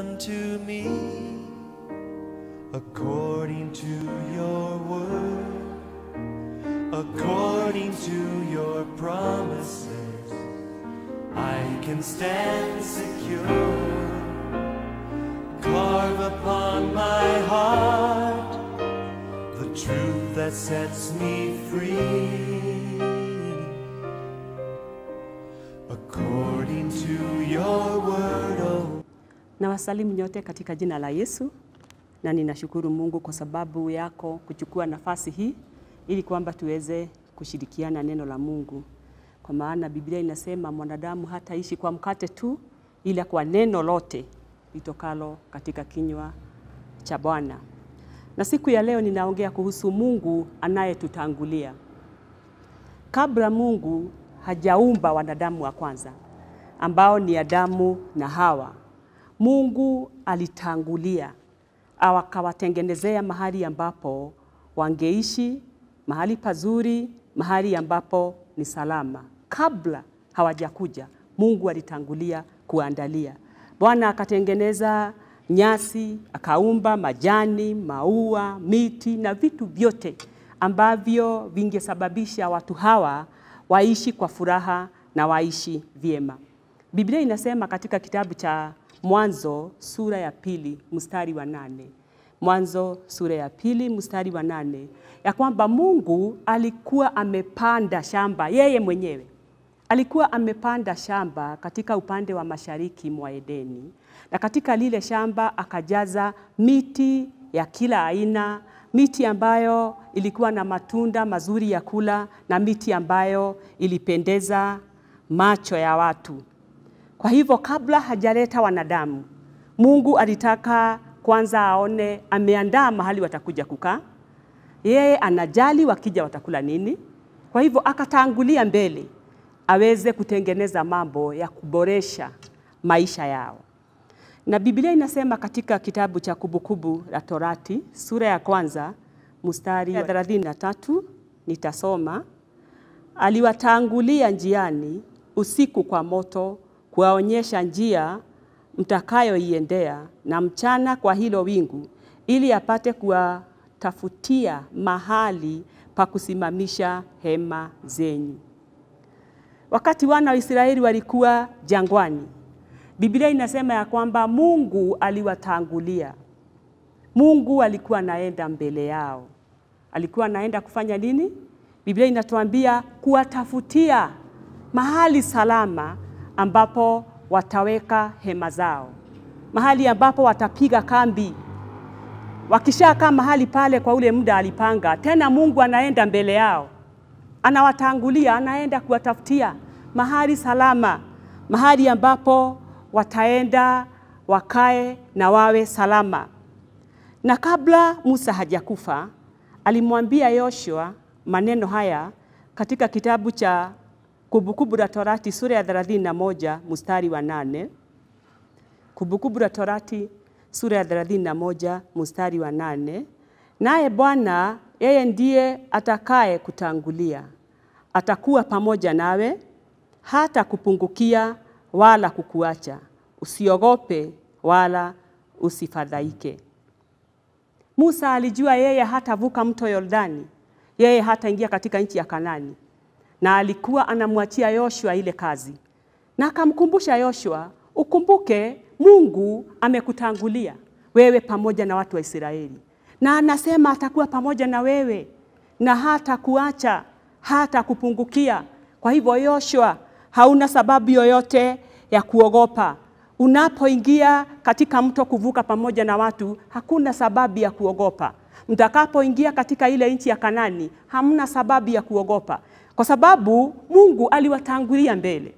unto me according to your word, according to your promises. I can stand secure. Carve upon my heart the truth that sets me free. Nawasalimu nyote katika jina la Yesu na ninashukuru Mungu kwa sababu yako kuchukua nafasi hii ili kwamba tuweze kushirikiana neno la Mungu, kwa maana Biblia inasema mwanadamu hataishi kwa mkate tu, ila kwa neno lote litokalo katika kinywa cha Bwana. Na siku ya leo ninaongea kuhusu Mungu anayetutangulia. Kabla Mungu hajaumba wanadamu wa kwanza ambao ni Adamu na Hawa Mungu alitangulia akawatengenezea mahali ambapo wangeishi, mahali pazuri, mahali ambapo ni salama. Kabla hawajakuja, Mungu alitangulia kuandalia. Bwana akatengeneza nyasi, akaumba majani, maua, miti na vitu vyote ambavyo vingesababisha watu hawa waishi kwa furaha na waishi vyema. Biblia inasema katika kitabu cha Mwanzo sura ya pili mstari wa nane Mwanzo sura ya pili mstari wa nane ya kwamba Mungu alikuwa amepanda shamba yeye mwenyewe alikuwa amepanda shamba katika upande wa mashariki mwa Edeni, na katika lile shamba akajaza miti ya kila aina, miti ambayo ilikuwa na matunda mazuri ya kula na miti ambayo ilipendeza macho ya watu. Kwa hivyo kabla hajaleta wanadamu, Mungu alitaka kwanza aone ameandaa mahali watakuja kukaa. Yeye anajali wakija watakula nini. Kwa hivyo akatangulia mbele aweze kutengeneza mambo ya kuboresha maisha yao. Na Biblia inasema katika kitabu cha Kumbukumbu la Torati sura ya kwanza mstari wa 33 nitasoma, aliwatangulia njiani usiku kwa moto kuwaonyesha njia mtakayoiendea, na mchana kwa hilo wingu, ili apate kuwatafutia mahali pa kusimamisha hema zenyu. Wakati wana wa Israeli walikuwa jangwani, Biblia inasema ya kwamba Mungu aliwatangulia. Mungu alikuwa anaenda mbele yao, alikuwa anaenda kufanya nini? Biblia inatuambia kuwatafutia mahali salama ambapo wataweka hema zao, mahali ambapo watapiga kambi. Wakishakaa mahali pale kwa ule muda alipanga, tena Mungu anaenda mbele yao, anawatangulia, anaenda kuwatafutia mahali salama, mahali ambapo wataenda wakae na wawe salama. Na kabla Musa hajakufa alimwambia Yoshua maneno haya katika kitabu cha Kumbukumbu la Torati sura ya 31 mstari wa nane. Kumbukumbu la Torati sura ya 31 mstari wa nane. Naye Bwana yeye ndiye atakaye kutangulia, atakuwa pamoja nawe, hata kupungukia wala kukuacha. Usiogope wala usifadhaike. Musa alijua yeye hatavuka mto Yordani, yeye hataingia katika nchi ya Kanani, na alikuwa anamwachia Yoshua ile kazi, na akamkumbusha Yoshua, ukumbuke Mungu amekutangulia wewe pamoja na watu wa Israeli, na anasema atakuwa pamoja na wewe na hata kuacha hata kupungukia. Kwa hivyo Yoshua, hauna sababu yoyote ya kuogopa. Unapoingia katika mto kuvuka pamoja na watu, hakuna sababu ya kuogopa. Mtakapoingia katika ile nchi ya Kanani, hamna sababu ya kuogopa kwa sababu Mungu aliwatangulia mbele.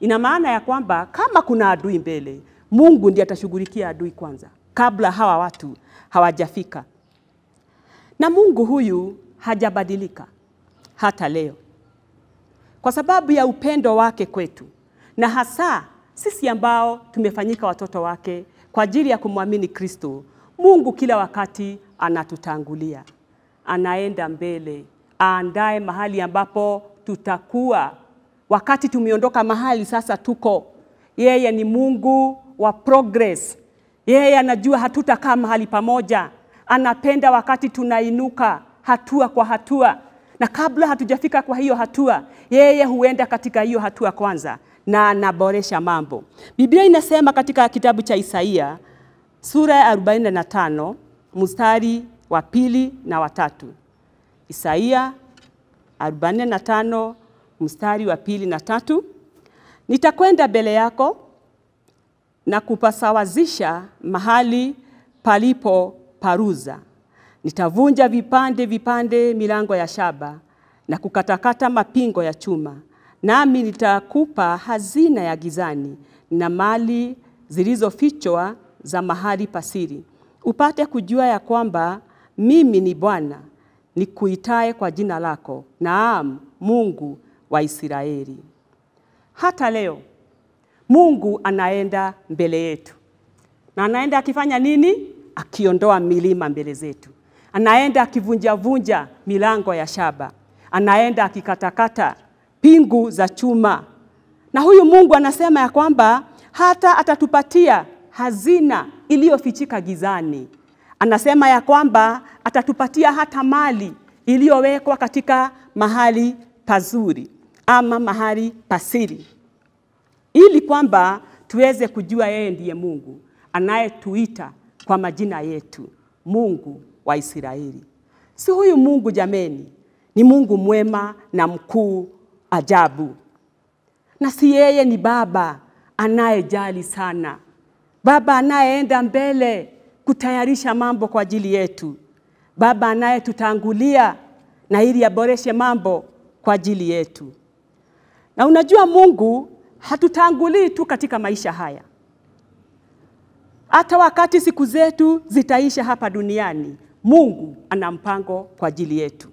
Ina maana ya kwamba kama kuna adui mbele, Mungu ndiye atashughulikia adui kwanza kabla hawa watu hawajafika. Na Mungu huyu hajabadilika hata leo, kwa sababu ya upendo wake kwetu, na hasa sisi ambao tumefanyika watoto wake kwa ajili ya kumwamini Kristo. Mungu kila wakati anatutangulia, anaenda mbele aandae mahali ambapo tutakuwa wakati tumeondoka mahali sasa tuko. Yeye ni Mungu wa progress. Yeye anajua hatutakaa mahali pamoja, anapenda wakati tunainuka hatua kwa hatua, na kabla hatujafika kwa hiyo hatua, yeye huenda katika hiyo hatua kwanza na anaboresha mambo. Biblia inasema katika kitabu cha Isaia sura ya 45 mstari wa pili na watatu Isaia 45 mstari wa pili na tatu, nitakwenda mbele yako na kupasawazisha mahali palipo paruza. Nitavunja vipande vipande milango ya shaba na kukatakata mapingo ya chuma, nami nitakupa hazina ya gizani na mali zilizofichwa za mahali pasiri, upate kujua ya kwamba mimi ni Bwana nikuitaye kwa jina lako, naam Mungu wa Israeli. Hata leo Mungu anaenda mbele yetu, na anaenda akifanya nini? Akiondoa milima mbele zetu, anaenda akivunjavunja milango ya shaba, anaenda akikatakata pingu za chuma. Na huyu Mungu anasema ya kwamba hata atatupatia hazina iliyofichika gizani anasema ya kwamba atatupatia hata mali iliyowekwa katika mahali pazuri ama mahali pasiri, ili kwamba tuweze kujua yeye ndiye Mungu anayetuita kwa majina yetu, Mungu wa Israeli. Si huyu Mungu jameni, ni Mungu mwema na mkuu ajabu, na si yeye ni Baba anayejali sana, Baba anayeenda mbele kutayarisha mambo kwa ajili yetu. Baba anayetutangulia na ili aboreshe mambo kwa ajili yetu. Na unajua Mungu hatutangulii tu katika maisha haya. Hata wakati siku zetu zitaisha hapa duniani, Mungu ana mpango kwa ajili yetu,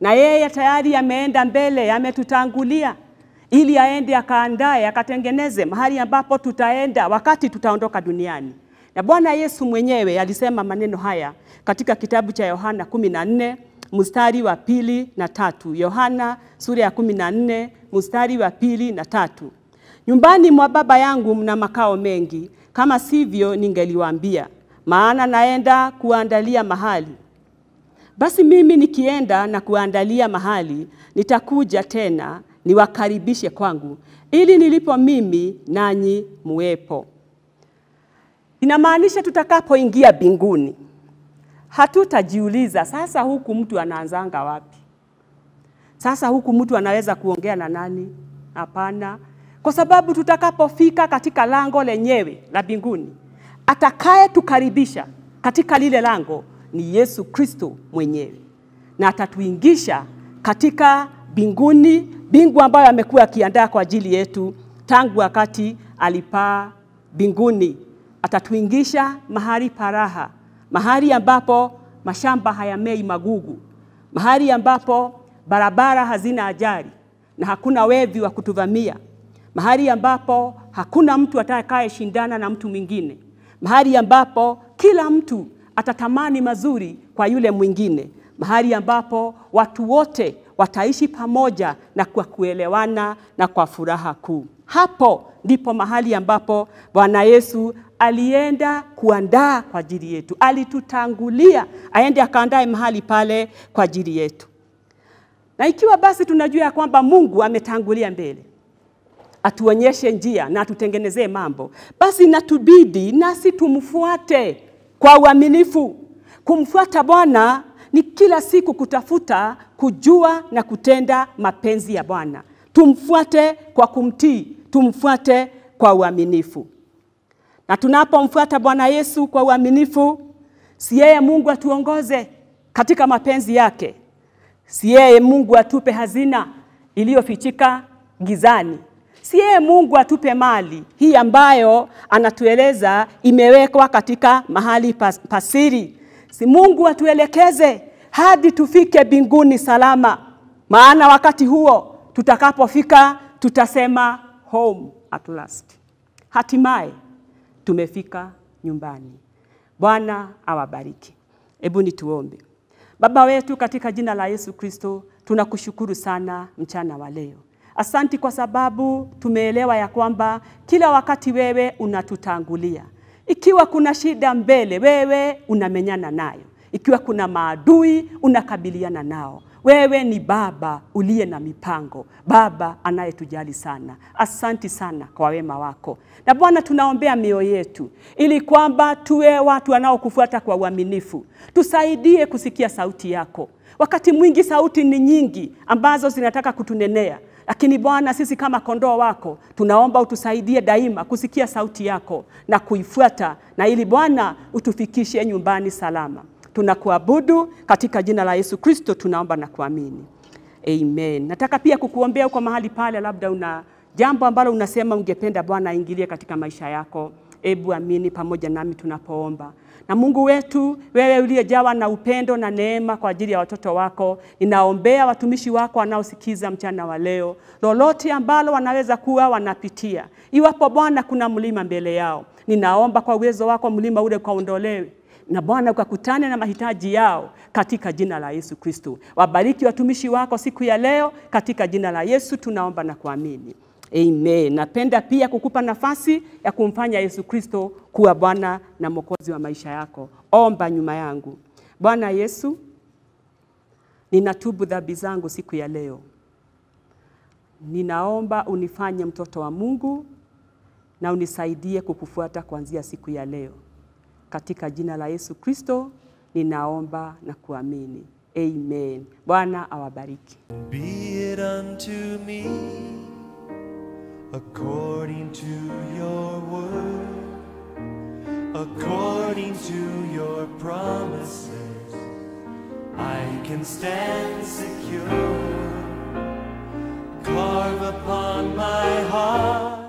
na yeye tayari ameenda mbele, ametutangulia ili aende akaandae, akatengeneze mahali ambapo tutaenda wakati tutaondoka duniani. Na Bwana Yesu mwenyewe alisema maneno haya katika kitabu cha Yohana 14 mstari wa pili na tatu. Yohana sura ya 14 mstari wa pili na tatu. Nyumbani mwa Baba yangu mna makao mengi, kama sivyo ningeliwaambia, maana naenda kuandalia mahali. Basi mimi nikienda na kuandalia mahali, nitakuja tena niwakaribishe kwangu, ili nilipo mimi nanyi muwepo. Inamaanisha tutakapoingia binguni hatutajiuliza sasa, huku mtu anaanzanga wapi? Sasa huku mtu anaweza kuongea na nani? Hapana, kwa sababu tutakapofika katika lango lenyewe la binguni, atakaye tukaribisha katika lile lango ni Yesu Kristo mwenyewe, na atatuingisha katika binguni, bingu ambayo amekuwa akiandaa kwa ajili yetu tangu wakati alipaa binguni atatuingisha mahali paraha, mahali ambapo mashamba hayamei magugu, mahali ambapo barabara hazina ajali na hakuna wevi wa kutuvamia, mahali ambapo hakuna mtu atakayeshindana na mtu mwingine, mahali ambapo kila mtu atatamani mazuri kwa yule mwingine, mahali ambapo watu wote wataishi pamoja na kwa kuelewana na kwa furaha kuu. Hapo ndipo mahali ambapo Bwana Yesu alienda kuandaa kwa ajili yetu, alitutangulia aende akaandae mahali pale kwa ajili yetu. Na ikiwa basi tunajua ya kwamba Mungu ametangulia mbele atuonyeshe njia na atutengenezee mambo, basi natubidi nasi tumfuate kwa uaminifu. Kumfuata Bwana ni kila siku kutafuta kujua na kutenda mapenzi ya Bwana. Tumfuate kwa kumtii, tumfuate kwa uaminifu. Na tunapomfuata Bwana Yesu kwa uaminifu, si yeye Mungu atuongoze katika mapenzi yake, si yeye Mungu atupe hazina iliyofichika gizani, si yeye Mungu atupe mali hii ambayo anatueleza imewekwa katika mahali pas, pasiri. Si Mungu atuelekeze hadi tufike binguni salama, maana wakati huo tutakapofika tutasema home at last. Hatimaye tumefika nyumbani. Bwana awabariki. Hebu nituombe. Baba wetu, katika jina la Yesu Kristo, tunakushukuru sana mchana wa leo. Asanti kwa sababu tumeelewa ya kwamba kila wakati wewe unatutangulia. Ikiwa kuna shida mbele, wewe unamenyana nayo ikiwa kuna maadui unakabiliana nao. Wewe ni Baba uliye na mipango, Baba anayetujali sana. Asanti sana kwa wema wako. Na Bwana, tunaombea mioyo yetu ili kwamba tuwe watu wanaokufuata kwa uaminifu. Tusaidie kusikia sauti yako. Wakati mwingi sauti ni nyingi ambazo zinataka kutunenea, lakini Bwana, sisi kama kondoo wako tunaomba utusaidie daima kusikia sauti yako na kuifuata, na ili Bwana utufikishe nyumbani salama tunakuabudu katika jina la Yesu Kristo tunaomba na kuamini. Amen. Nataka pia kukuombea uko mahali pale, labda una jambo ambalo unasema ungependa Bwana aingilie katika maisha yako. Ebu amini pamoja nami tunapoomba. Na Mungu wetu, wewe uliyejawa na upendo na neema kwa ajili ya watoto wako, ninaombea watumishi wako wanaosikiza mchana wa leo, lolote ambalo wanaweza kuwa wanapitia, iwapo Bwana kuna mlima mbele yao, ninaomba kwa uwezo wako mlima ule ukaondolewe na Bwana ukakutane na mahitaji yao katika jina la Yesu Kristo. Wabariki watumishi wako siku ya leo katika jina la Yesu tunaomba na kuamini. Amen. Napenda pia kukupa nafasi ya kumfanya Yesu Kristo kuwa Bwana na Mwokozi wa maisha yako. Omba nyuma yangu. Bwana Yesu, ninatubu dhambi zangu siku ya leo. Ninaomba unifanye mtoto wa Mungu na unisaidie kukufuata kuanzia siku ya leo. Katika jina la Yesu Kristo ninaomba na kuamini. Amen. Bwana awabariki. Be it unto me according to your word according to your promises I can stand secure carve upon my heart